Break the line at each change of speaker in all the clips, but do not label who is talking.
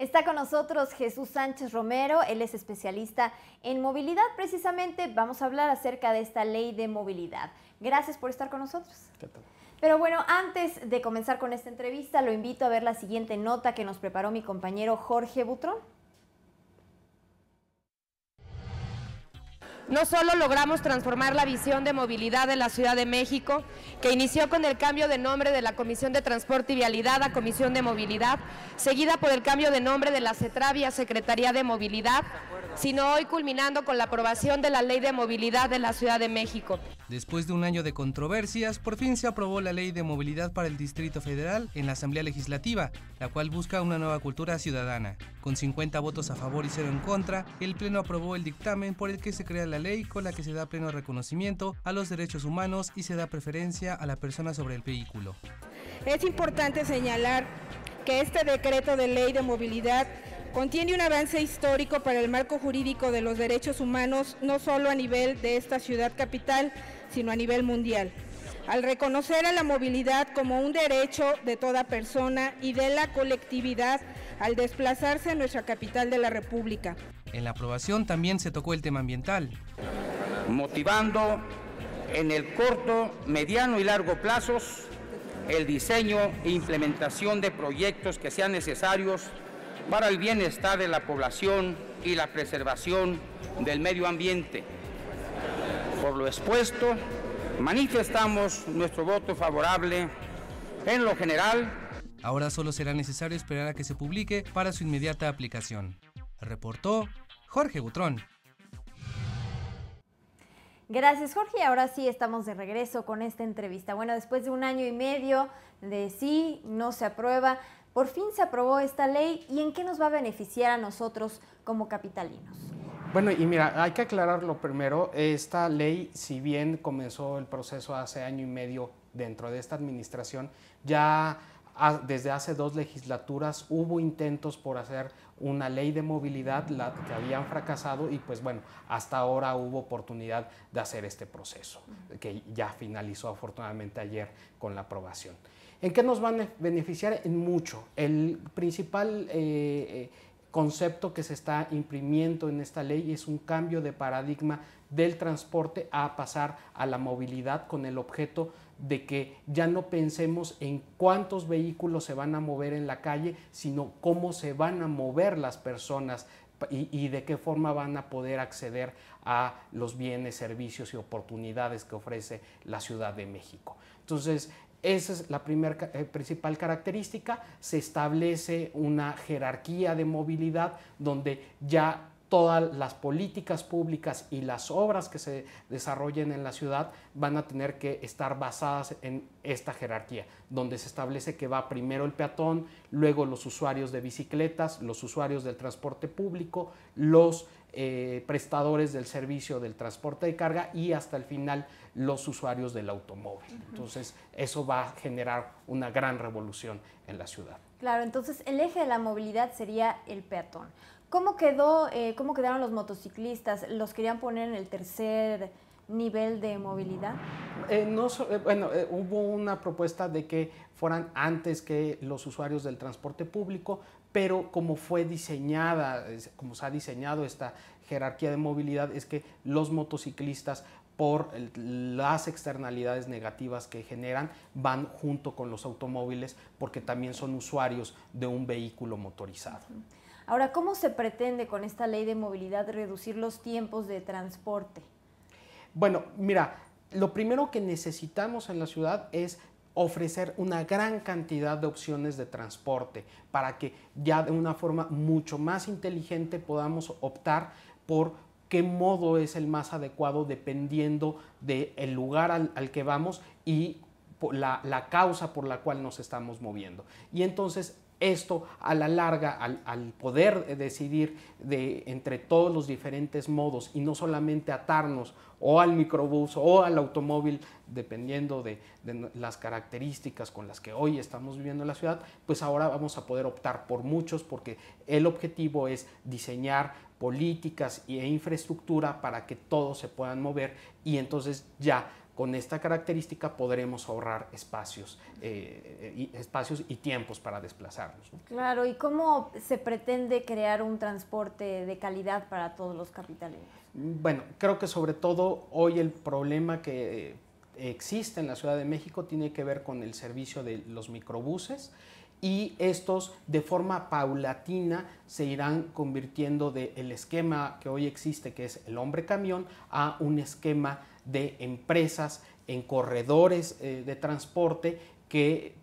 Está con nosotros Jesús Sánchez Romero, él es especialista en movilidad. Precisamente vamos a hablar acerca de esta ley de movilidad. Gracias por estar con nosotros. Pero bueno, antes de comenzar con esta entrevista, lo invito a ver la siguiente nota que nos preparó mi compañero Jorge Butrón. no solo logramos transformar la visión de movilidad de la Ciudad de México, que inició con el cambio de nombre de la Comisión de Transporte y Vialidad a Comisión de Movilidad, seguida por el cambio de nombre de la CETRAVIA Secretaría de Movilidad, sino hoy culminando con la aprobación de la Ley de Movilidad de la Ciudad de México.
Después de un año de controversias, por fin se aprobó la Ley de Movilidad para el Distrito Federal en la Asamblea Legislativa, la cual busca una nueva cultura ciudadana. Con 50 votos a favor y cero en contra, el Pleno aprobó el dictamen por el que se crea la ley con la que se da pleno reconocimiento a los derechos humanos y se da preferencia a la persona sobre el vehículo.
Es importante señalar que este decreto de ley de movilidad Contiene un avance histórico para el marco jurídico de los derechos humanos, no solo a nivel de esta ciudad capital, sino a nivel mundial. Al reconocer a la movilidad como un derecho de toda persona y de la colectividad al desplazarse a nuestra capital de la República.
En la aprobación también se tocó el tema ambiental. Motivando en el corto, mediano y largo plazos el diseño e implementación de proyectos que sean necesarios para el bienestar de la población y la preservación del medio ambiente. Por lo expuesto, manifestamos nuestro voto favorable en lo general. Ahora solo será necesario esperar a que se publique para su inmediata aplicación. Reportó Jorge Gutrón.
Gracias Jorge, ahora sí estamos de regreso con esta entrevista. Bueno, después de un año y medio de sí, no se aprueba, por fin se aprobó esta ley y en qué nos va a beneficiar a nosotros como capitalinos.
Bueno, y mira, hay que aclararlo primero. Esta ley, si bien comenzó el proceso hace año y medio dentro de esta administración, ya desde hace dos legislaturas hubo intentos por hacer una ley de movilidad la, que habían fracasado y pues bueno, hasta ahora hubo oportunidad de hacer este proceso, que ya finalizó afortunadamente ayer con la aprobación. ¿En qué nos van a beneficiar? En mucho. El principal... Eh, eh, concepto que se está imprimiendo en esta ley es un cambio de paradigma del transporte a pasar a la movilidad con el objeto de que ya no pensemos en cuántos vehículos se van a mover en la calle, sino cómo se van a mover las personas y, de qué forma van a poder acceder a los bienes, servicios y oportunidades que ofrece la Ciudad de México. Entonces, esa es la primera eh, principal característica. Se establece una jerarquía de movilidad donde ya todas las políticas públicas y las obras que se desarrollen en la ciudad van a tener que estar basadas en esta jerarquía, donde se establece que va primero el peatón, luego los usuarios de bicicletas, los usuarios del transporte público, los eh, prestadores del servicio del transporte de carga y hasta el final los usuarios del automóvil. Entonces, eso va a generar una gran revolución en la ciudad.
Claro, entonces el eje de la movilidad sería el peatón. ¿Cómo, quedó, eh, ¿Cómo quedaron los motociclistas? ¿Los querían poner en el tercer nivel de movilidad?
Eh, no, eh, bueno, hubo una propuesta de que fueran antes que los usuarios del transporte público, pero como fue diseñada, como se ha diseñado esta jerarquía de movilidad, es que los motociclistas por las externalidades negativas que generan, van junto con los automóviles porque también son usuarios de un vehículo motorizado.
Ahora, ¿cómo se pretende con esta ley de movilidad reducir los tiempos de transporte?
Bueno, mira, lo primero que necesitamos en la ciudad es ofrecer una gran cantidad de opciones de transporte para que ya de una forma mucho más inteligente podamos optar por qué modo es el más adecuado dependiendo del lugar al, que vamos y la, la causa por la cual nos estamos moviendo. Y entonces esto a la larga, al, poder eh, decidir de, entre todos los diferentes modos y no solamente atarnos o al microbús o al automóvil, dependiendo de, las características con las que hoy estamos viviendo la ciudad, pues ahora vamos a poder optar por muchos porque el objetivo es diseñar políticas e infraestructura para que todos se puedan mover y entonces ya con esta característica podremos ahorrar espacios, eh, y, espacios y tiempos para desplazarnos.
Claro, ¿y cómo se pretende crear un transporte de calidad para todos los capitalinos?
Bueno, creo que sobre todo hoy el problema que existe en la Ciudad de México tiene que ver con el servicio de los microbuses y estos de forma paulatina se irán convirtiendo del esquema que hoy existe, que es el hombre camión, a un esquema de empresas en corredores eh, de transporte que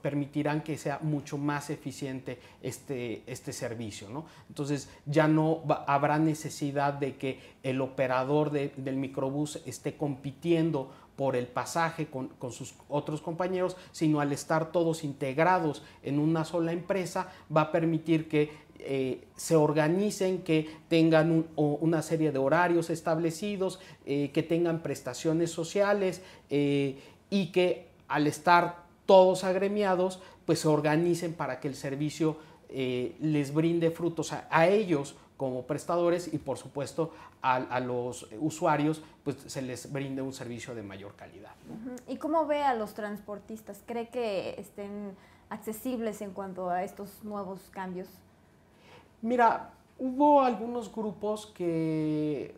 permitirán que sea mucho más eficiente este, este servicio. ¿no? Entonces ya no habrá necesidad de que el operador del microbús esté compitiendo por el pasaje con, sus otros compañeros, sino al estar todos integrados en una sola empresa, va a permitir que eh, se organicen, que tengan una serie de horarios establecidos, eh, que tengan prestaciones sociales eh, y que al estar todos agremiados, pues se organicen para que el servicio les brinde frutos a ellos como prestadores y por supuesto a, los usuarios pues se les brinde un servicio de mayor calidad.
¿Y cómo ve a los transportistas? ¿Cree que estén accesibles en cuanto a estos nuevos cambios?
Mira, hubo algunos grupos que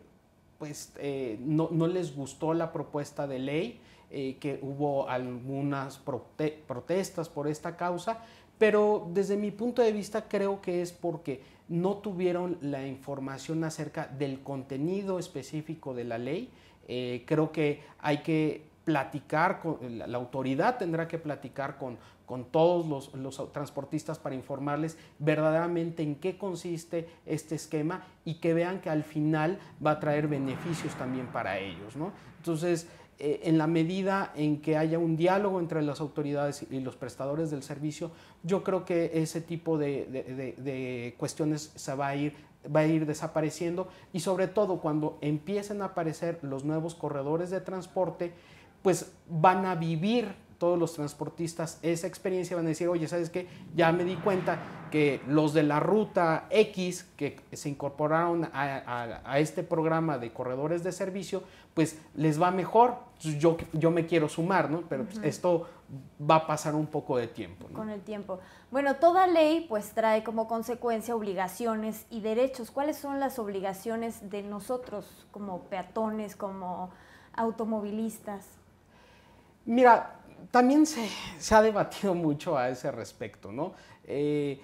pues eh, no, les gustó la propuesta de ley, eh, que hubo algunas protestas por esta causa, pero desde mi punto de vista creo que es porque no tuvieron la información acerca del contenido específico de la ley. Eh, creo que hay que platicar, con, eh, la autoridad tendrá que platicar con, con todos los, transportistas para informarles verdaderamente en qué consiste este esquema y que vean que al final va a traer beneficios también para ellos. ¿no? Entonces, eh, en la medida en que haya un diálogo entre las autoridades y los prestadores del servicio, yo creo que ese tipo de, cuestiones se va a ir va a ir desapareciendo y sobre todo cuando empiecen a aparecer los nuevos corredores de transporte, pues van a vivir todos los transportistas esa experiencia, van a decir, oye, ¿sabes qué? Ya me di cuenta que los de la ruta X que se incorporaron a este programa de corredores de servicio, pues les va mejor yo, yo me quiero sumar, ¿no? Pero esto va a pasar un poco de tiempo. Con
el tiempo. Bueno, toda ley pues trae como consecuencia obligaciones y derechos. ¿Cuáles son las obligaciones de nosotros como peatones, como automovilistas?
Mira, también se, ha debatido mucho a ese respecto, ¿no? Eh,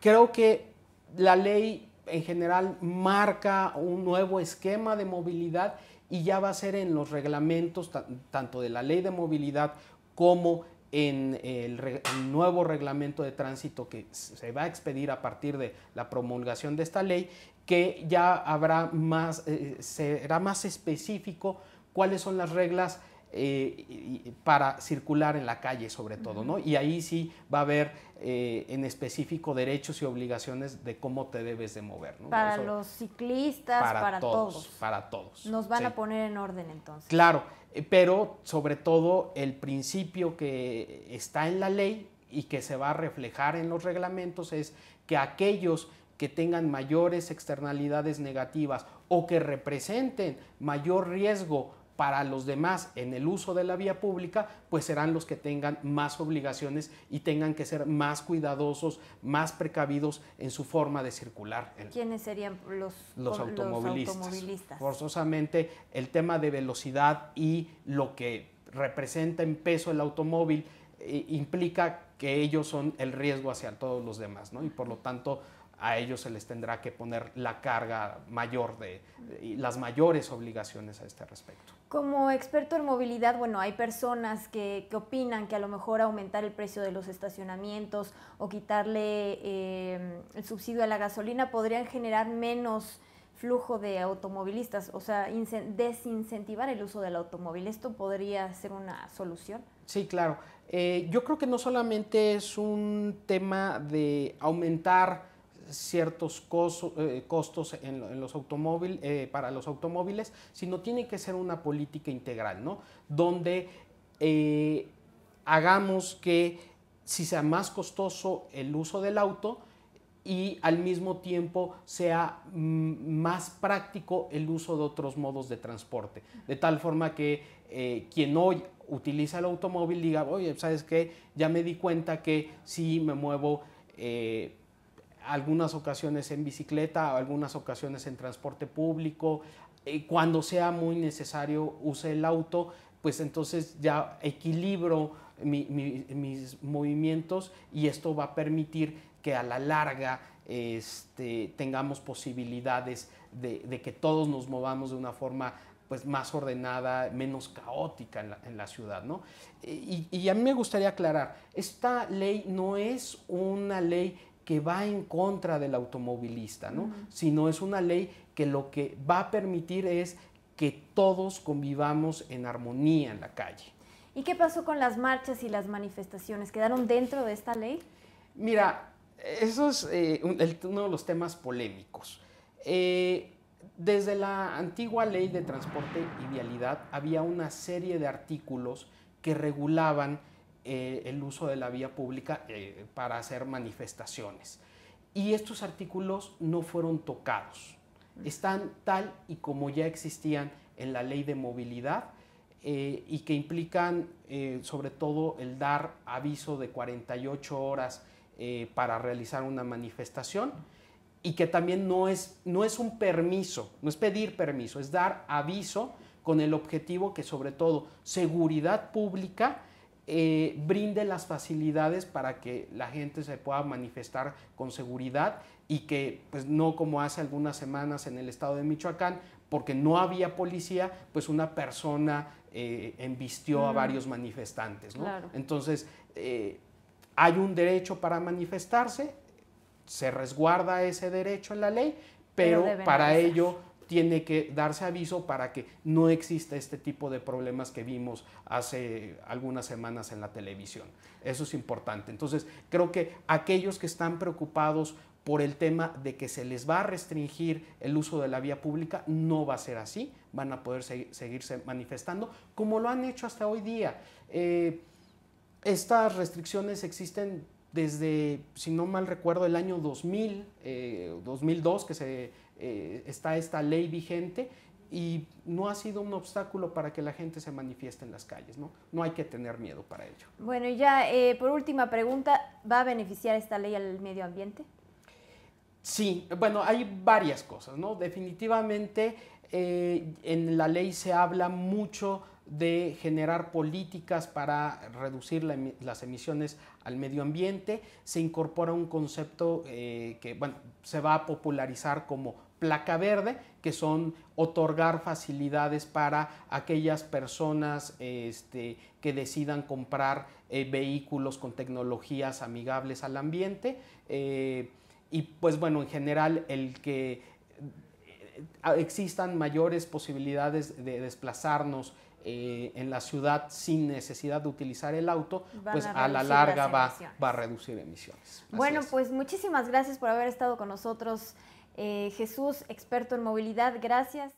creo que la ley en general marca un nuevo esquema de movilidad y ya va a ser en los reglamentos tanto de la ley de movilidad como en eh, el, nuevo reglamento de tránsito que se va a expedir a partir de la promulgación de esta ley, que ya habrá más, eh, eh, será más específico cuáles son las reglas eh, para circular en la calle sobre todo, ¿no? Y ahí sí va a haber eh, en específico derechos y obligaciones de cómo te debes de mover, Para los
ciclistas, para, todos,
Para todos. Nos van a
poner en orden entonces. Claro,
eh, pero sobre todo el principio que está en la ley y que se va a reflejar en los reglamentos es que aquellos que tengan mayores externalidades negativas o que representen mayor riesgo para los demás en el uso de la vía pública, pues serán los que tengan más obligaciones y tengan que ser más cuidadosos, más precavidos en su forma de circular.
¿Quiénes serían los, automovilistas.
Forzosamente el tema de velocidad y lo que representa en peso el automóvil eh, implica que ellos son el riesgo hacia todos los demás, ¿no? Y por lo tanto a ellos se les tendrá que poner la carga mayor de, las mayores obligaciones a este respecto.
Como experto en movilidad, bueno, hay personas que, opinan que a lo mejor aumentar el precio de los estacionamientos o quitarle eh, el subsidio a la gasolina podrían generar menos flujo de automovilistas, o sea, desincentivar el uso del automóvil. ¿Esto podría ser una solución?
Sí, claro. Eh, yo creo que no solamente es un tema de aumentar ciertos eh, costos en, los automóviles eh, para los automóviles, sino tiene que ser una política integral, ¿no? Donde eh, hagamos que si sea más costoso el uso del auto y al mismo tiempo sea mm, más práctico el uso de otros modos de transporte, de tal forma que quien hoy utiliza el automóvil diga, oye, ¿sabes qué? Ya me di cuenta que si me muevo algunas ocasiones en bicicleta, algunas ocasiones en transporte público. Eh, cuando sea muy necesario use el auto, pues entonces ya equilibro mis movimientos y esto va a permitir que a la larga este, tengamos posibilidades de, que todos nos movamos de una forma pues, más ordenada, menos caótica en la, ciudad. Eh, y, a mí me gustaría aclarar, esta ley no es una ley que va en contra del automovilista, ¿no? sino es una ley que lo que va a permitir es que todos convivamos en armonía en la calle.
¿Y qué pasó con las marchas y las manifestaciones? ¿Quedaron dentro de esta ley?
Mira, eso es eh, uno de los temas polémicos. Eh, desde la antigua ley de transporte y vialidad había una serie de artículos que regulaban eh, el uso de la vía pública eh, para hacer manifestaciones. Y estos artículos no fueron tocados. Mm. Están tal y como ya existían en la ley de movilidad eh, y que implican sobre todo el dar aviso de 48 horas para realizar una manifestación y que también no es un permiso, no es pedir permiso, es dar aviso con el objetivo que sobre todo seguridad pública eh, brinde las facilidades para que la gente se pueda manifestar con seguridad y que pues no como hace algunas semanas en el estado de Michoacán, porque no había policía, pues una persona eh, embistió a varios manifestantes. Entonces, eh, hay un derecho para manifestarse, se resguarda ese derecho en la ley,
pero para
ello tiene que darse aviso para que no exista este tipo de problemas que vimos hace algunas semanas en la televisión. Eso es importante. Entonces, creo que aquellos que están preocupados por el tema de que se les va a restringir el uso de la vía pública, no va a ser así, van a poder seguirse manifestando como lo han hecho hasta hoy día. Eh, estas restricciones existen desde, si no mal recuerdo, el año 2000, 2002, eh, que se eh, está esta ley vigente y no ha sido un obstáculo para que la gente se manifieste en las calles, ¿no? No hay que tener miedo para ello.
Bueno, y ya eh, por última pregunta, ¿va a beneficiar esta ley al medio ambiente?
Sí, bueno, hay varias cosas, ¿no? Definitivamente eh, en la ley se habla mucho de generar políticas para reducir las emisiones al medio ambiente. Se incorpora un concepto que, bueno, se va a popularizar como placa verde, que son otorgar facilidades para aquellas personas este, que decidan comprar eh, vehículos con tecnologías amigables al ambiente. Eh, y pues bueno, en general el que eh, existan mayores posibilidades de desplazarnos en la ciudad sin necesidad de utilizar el auto, pues a, la larga va, a reducir emisiones.
bueno, pues muchísimas gracias por haber estado con nosotros eh, Jesús, experto en movilidad, gracias.